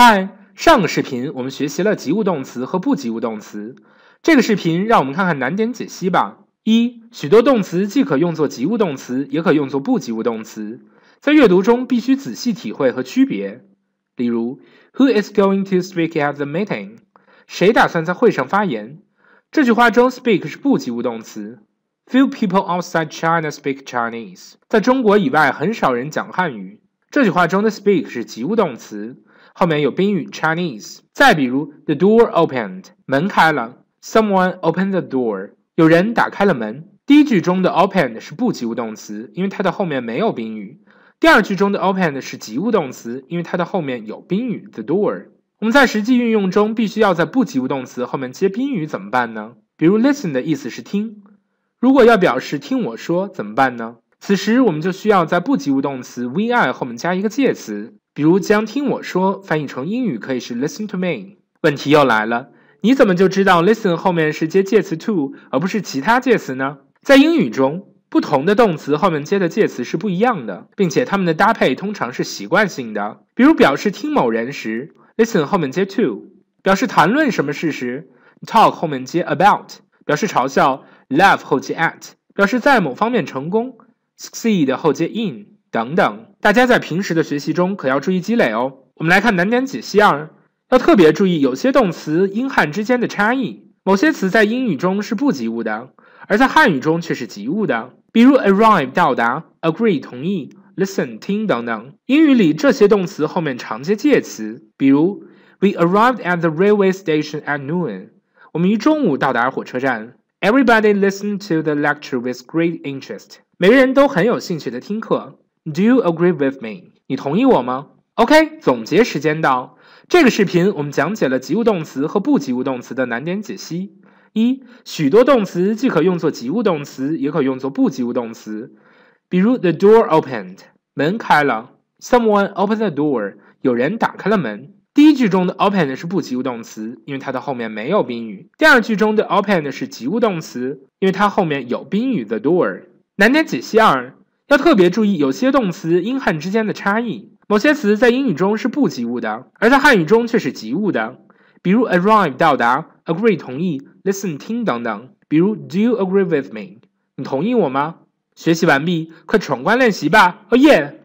嗨，上个视频我们学习了及物动词和不及物动词。这个视频让我们看看难点解析吧。一，许多动词既可用作及物动词，也可用作不及物动词，在阅读中必须仔细体会和区别。例如，Who is going to speak at the meeting？谁打算在会上发言？这句话中，speak 是不及物动词。Few people outside China speak Chinese。在中国以外，很少人讲汉语。这句话中的 speak 是及物动词。后面有宾语 Chinese。再比如，the door opened，门开了；someone opened the door，有人打开了门。第一句中的 opened 是不及物动词，因为它的后面没有宾语；第二句中的 opened 是及物动词，因为它的后面有宾语 the door。我们在实际运用中，必须要在不及物动词后面接宾语，怎么办呢？比如 listen 的意思是听，如果要表示听我说，怎么办呢？此时我们就需要在不及物动词 vi 后面加一个介词。比如将“听我说”翻译成英语可以是 “listen to me”。问题又来了，你怎么就知道 “listen” 后面是接介词 “to”，而不是其他介词呢？在英语中，不同的动词后面接的介词是不一样的，并且它们的搭配通常是习惯性的。比如表示听某人时，“listen” 后面接 “to”；表示谈论什么事时，“talk” 后面接 “about”；表示嘲笑，“laugh” 后接 “at”；表示在某方面成功，“succeed” 后接 “in”。等等，大家在平时的学习中可要注意积累哦。我们来看难点解析二，要特别注意有些动词英汉之间的差异。某些词在英语中是不及物的，而在汉语中却是及物的。比如 arrive 到达，agree 同意，listen 听等等。英语里这些动词后面常接介词，比如 We arrived at the railway station at noon。我们于中午到达火车站。Everybody listened to the lecture with great interest。每个人都很有兴趣的听课。Do you agree with me? 你同意我吗？OK，总结时间到。这个视频我们讲解了及物动词和不及物动词的难点解析。一，许多动词既可用作及物动词，也可用作不及物动词。比如，The door opened. 门开了。Someone opened the door. 有人打开了门。第一句中的 opened 是不及物动词，因为它的后面没有宾语。第二句中的 opened 是及物动词，因为它后面有宾语 the door。难点解析二。要特别注意有些动词英汉之间的差异，某些词在英语中是不及物的，而在汉语中却是及物的。比如 arrive 到达，agree 同意，listen 听等等。比如 Do you agree with me？你同意我吗？学习完毕，快闯关练习吧！哦耶！